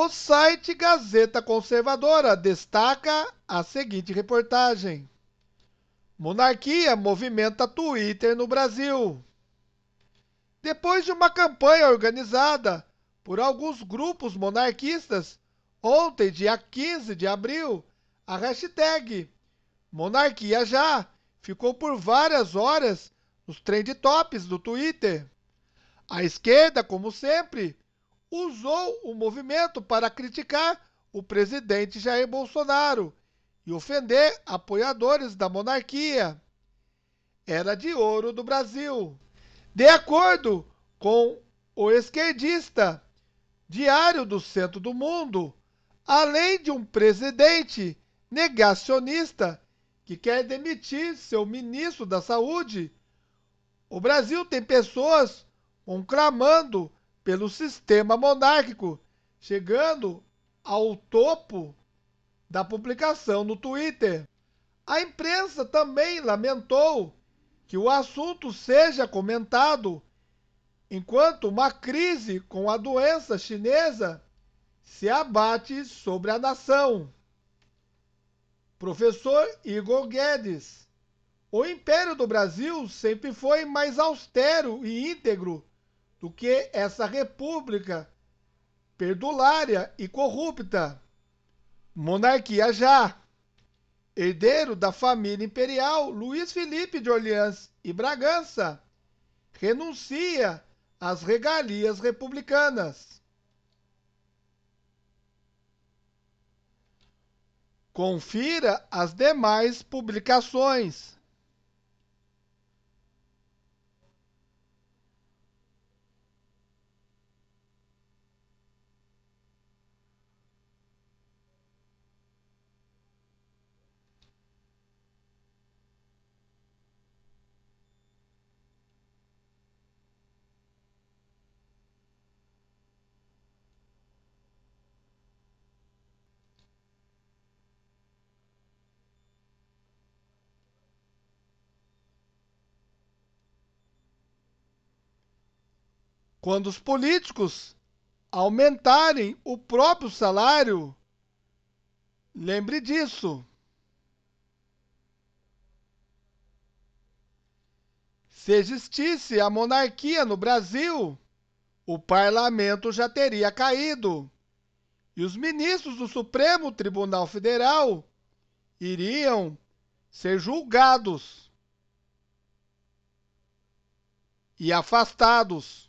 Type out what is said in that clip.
O site Gazeta Conservadora destaca a seguinte reportagem: Monarquia movimenta Twitter no Brasil. Depois de uma campanha organizada por alguns grupos monarquistas, ontem, dia 15 de abril, a hashtag Monarquia Já ficou por várias horas nos trend tops do Twitter. A esquerda, como sempre, usou o movimento para criticar o presidente Jair Bolsonaro e ofender apoiadores da monarquia. Era de ouro do Brasil. De acordo com o esquerdista, Diário do Centro do Mundo, além de um presidente negacionista que quer demitir seu ministro da Saúde, o Brasil tem pessoas conclamando pelo sistema monárquico, chegando ao topo da publicação no Twitter. A imprensa também lamentou que o assunto seja comentado, enquanto uma crise com a doença chinesa se abate sobre a nação. Professor Igor Guedes. O Império do Brasil sempre foi mais austero e íntegro do que essa república perdulária e corrupta. Monarquia já. Herdeiro da família imperial Luiz Felipe de Orleans e Bragança, renuncia às regalias republicanas. Confira as demais publicações. quando os políticos aumentarem o próprio salário. Lembre disso. Se existisse a monarquia no Brasil, o parlamento já teria caído e os ministros do Supremo Tribunal Federal iriam ser julgados e afastados.